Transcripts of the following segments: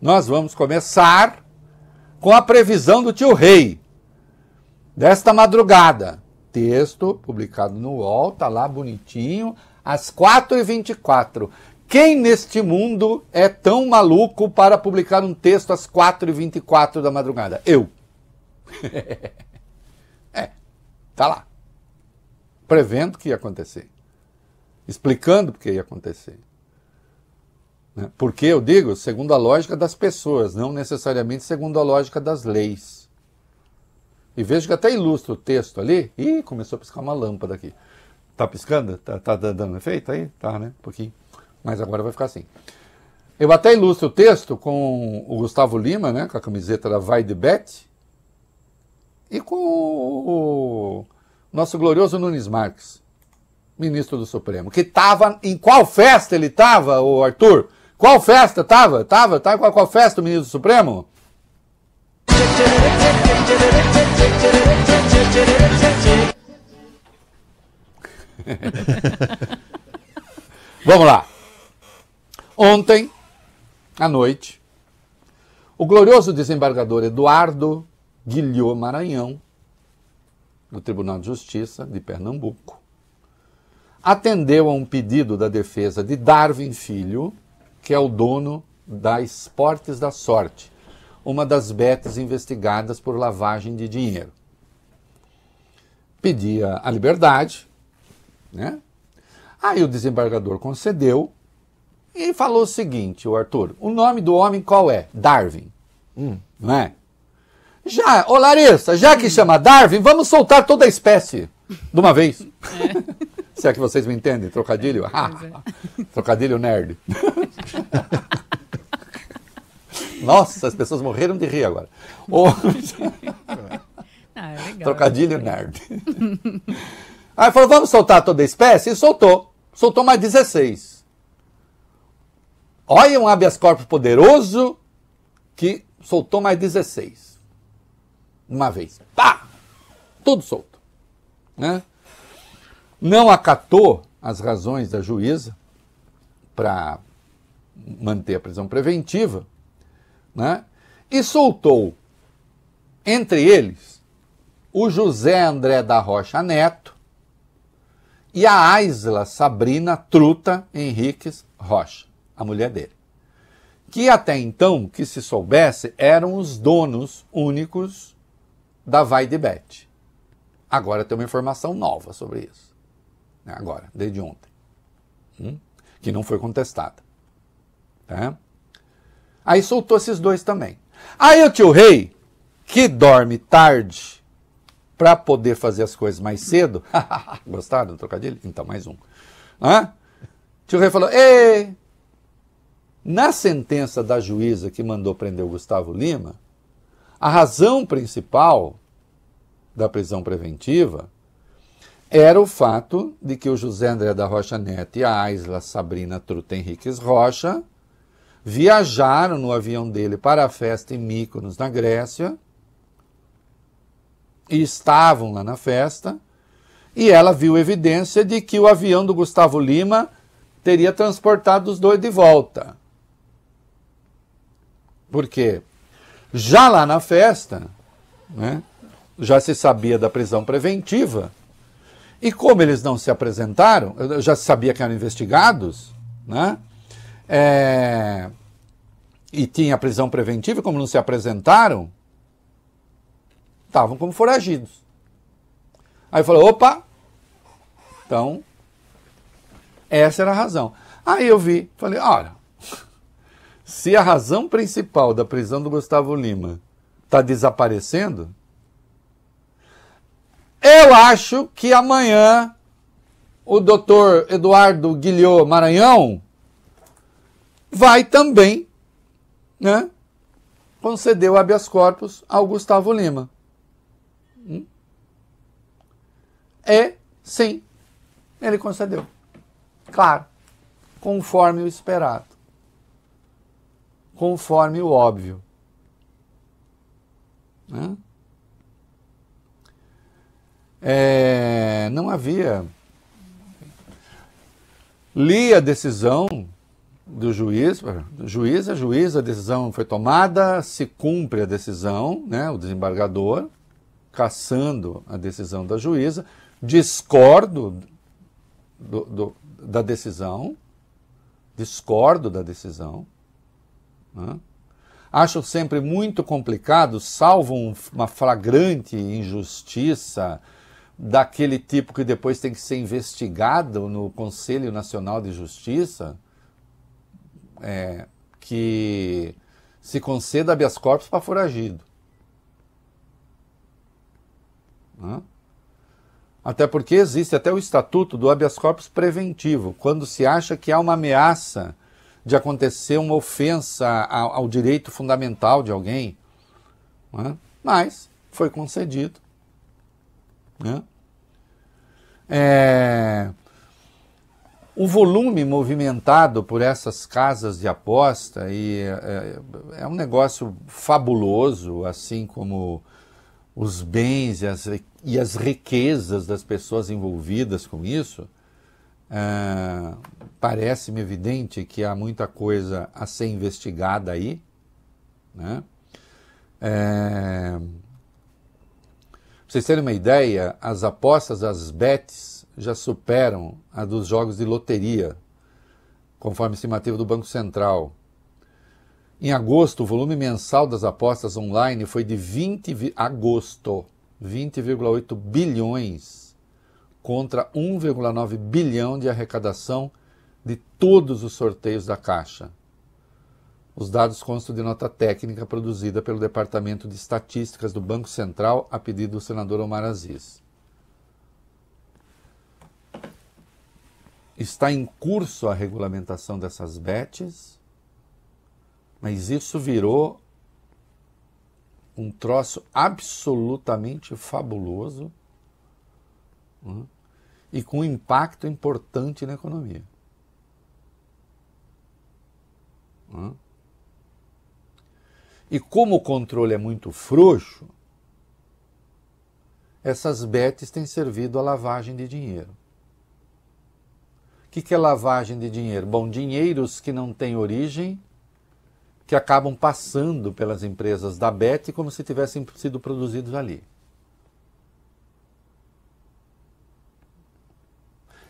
nós vamos começar com a previsão do tio Rei, desta madrugada. Texto publicado no UOL, tá lá bonitinho, às 4h24. Quem neste mundo é tão maluco para publicar um texto às 4h24 da madrugada? Eu. é, tá lá. Prevendo o que ia acontecer. Explicando o que ia acontecer. Né? Porque eu digo segundo a lógica das pessoas, não necessariamente segundo a lógica das leis. E vejo que até ilustra o texto ali. Ih, começou a piscar uma lâmpada aqui. Tá piscando? Tá, tá dando efeito aí? Tá, né? Um pouquinho. Mas agora vai ficar assim. Eu até ilustro o texto com o Gustavo Lima, né? Com a camiseta da Vai de Bet. E com o nosso glorioso Nunes Marques, ministro do Supremo. Que tava. Em qual festa ele tava, o Arthur? Qual festa? Tava? Tava? Tava qual, qual festa, ministro Supremo? Vamos lá. Ontem, à noite, o glorioso desembargador Eduardo Guilhô Maranhão, do Tribunal de Justiça de Pernambuco, atendeu a um pedido da defesa de Darwin Filho, que é o dono da Esportes da Sorte, uma das betes investigadas por lavagem de dinheiro. Pedia a liberdade, né? Aí o desembargador concedeu e falou o seguinte, o Arthur, o nome do homem qual é? Darwin, hum. não é? Já, ô Larissa, já que chama Darwin, vamos soltar toda a espécie de uma vez. É. Se é que vocês me entendem, trocadilho. É, é. trocadilho nerd. Nossa, as pessoas morreram de rir agora. Ah, é legal, é trocadilho é nerd. Aí falou, vamos soltar toda a espécie? E soltou. Soltou mais 16. Olha um habeas corpus poderoso que soltou mais 16. Uma vez. Pá! Tudo solto. Né? não acatou as razões da juíza para manter a prisão preventiva, né? e soltou, entre eles, o José André da Rocha Neto e a Aisla Sabrina Truta Henriques Rocha, a mulher dele, que até então, que se soubesse, eram os donos únicos da Vaidebet. Agora tem uma informação nova sobre isso. Né, agora, desde ontem, hum? que não foi contestada. Tá? Aí soltou esses dois também. Aí o tio Rei, que dorme tarde para poder fazer as coisas mais cedo, gostaram do trocadilho? Então, mais um. Hã? Tio Rei falou: Ei, na sentença da juíza que mandou prender o Gustavo Lima, a razão principal da prisão preventiva era o fato de que o José André da Rocha Neto e a Aisla Sabrina Truta Henriques Rocha viajaram no avião dele para a festa em Mykonos, na Grécia, e estavam lá na festa, e ela viu evidência de que o avião do Gustavo Lima teria transportado os dois de volta. Por quê? Já lá na festa, né, já se sabia da prisão preventiva, e como eles não se apresentaram, eu já sabia que eram investigados, né? É, e tinha prisão preventiva, como não se apresentaram, estavam como foragidos. Aí eu falei, opa! Então, essa era a razão. Aí eu vi, falei, olha, se a razão principal da prisão do Gustavo Lima está desaparecendo, eu acho que amanhã o doutor Eduardo Guilhô Maranhão vai também né, conceder o habeas corpus ao Gustavo Lima. Hum? É, sim, ele concedeu. Claro, conforme o esperado, conforme o óbvio. Né? é, não havia. Li a decisão do juiz, eh, do juiz, a juiz, a decisão foi tomada, se cumpre a decisão, né, o desembargador, caçando a decisão da juíza, discordo do, do, da decisão, discordo da decisão, né? acho sempre muito complicado, salvo uma flagrante injustiça, daquele tipo que depois tem que ser investigado no Conselho Nacional de Justiça, é, que se conceda habeas corpus para foragido. Hã? Até porque existe até o estatuto do habeas corpus preventivo, quando se acha que há uma ameaça de acontecer uma ofensa ao, ao direito fundamental de alguém. Hã? Mas foi concedido né? É... O volume movimentado por essas casas de aposta e é, é, um negócio fabuloso, assim como os bens e as, e as riquezas das pessoas envolvidas com isso. É, Parece-me evidente que há muita coisa a ser investigada aí. Né? É vocês terem uma ideia, as apostas, as bets, já superam a dos jogos de loteria, conforme estimativa do Banco Central. Em agosto, o volume mensal das apostas online foi de 20 agosto, 20,8 bilhões contra 1,9 bilhão de arrecadação de todos os sorteios da Caixa. Os dados constam de nota técnica produzida pelo Departamento de Estatísticas do Banco Central a pedido do senador Omar Aziz. Está em curso a regulamentação dessas bets, mas isso virou um troço absolutamente fabuloso né? e com um impacto importante na economia. Né? E como o controle é muito frouxo, essas bets têm servido à lavagem de dinheiro. O que, que é lavagem de dinheiro? Bom, dinheiros que não têm origem, que acabam passando pelas empresas da BET como se tivessem sido produzidos ali.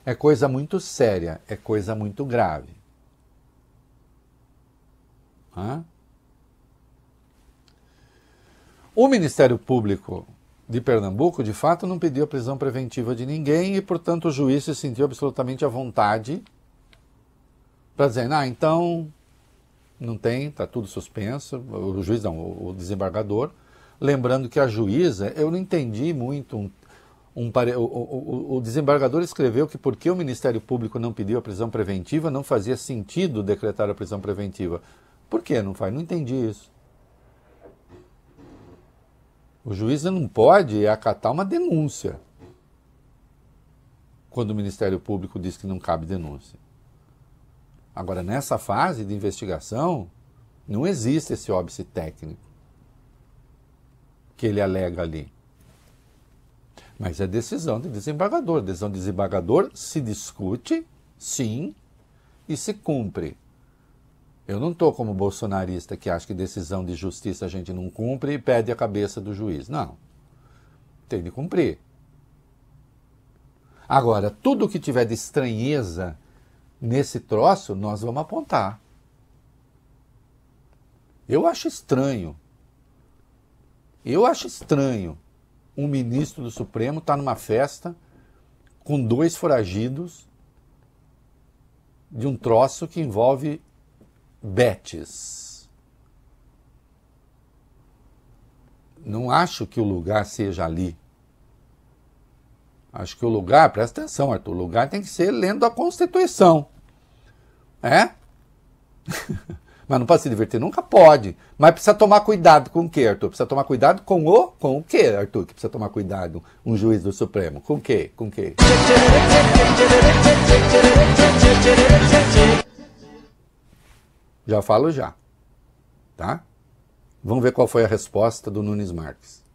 É coisa muito séria, é coisa muito grave. Hã? O Ministério Público de Pernambuco, de fato, não pediu a prisão preventiva de ninguém e, portanto, o juiz se sentiu absolutamente à vontade para dizer: ah, então não tem, está tudo suspenso. O juiz não, o desembargador. Lembrando que a juíza, eu não entendi muito. Um, um, o, o, o desembargador escreveu que porque o Ministério Público não pediu a prisão preventiva, não fazia sentido decretar a prisão preventiva. Por que não faz? Não entendi isso. O juiz não pode acatar uma denúncia quando o Ministério Público diz que não cabe denúncia. Agora, nessa fase de investigação, não existe esse óbice técnico que ele alega ali. Mas é decisão de desembargador. Decisão de desembargador se discute, sim, e se cumpre. Eu não estou como bolsonarista que acha que decisão de justiça a gente não cumpre e pede a cabeça do juiz. Não. Tem de cumprir. Agora, tudo que tiver de estranheza nesse troço, nós vamos apontar. Eu acho estranho. Eu acho estranho um ministro do Supremo estar tá numa festa com dois foragidos de um troço que envolve Betis. Não acho que o lugar seja ali. Acho que o lugar, presta atenção, Arthur, o lugar tem que ser lendo a Constituição. É? Mas não pode se divertir? Nunca pode. Mas precisa tomar cuidado com o que, Arthur? Precisa tomar cuidado com o. Com o que, Arthur? Que precisa tomar cuidado um juiz do Supremo? Com o quê? Com o quê? Já falo já. Tá? Vamos ver qual foi a resposta do Nunes Marques.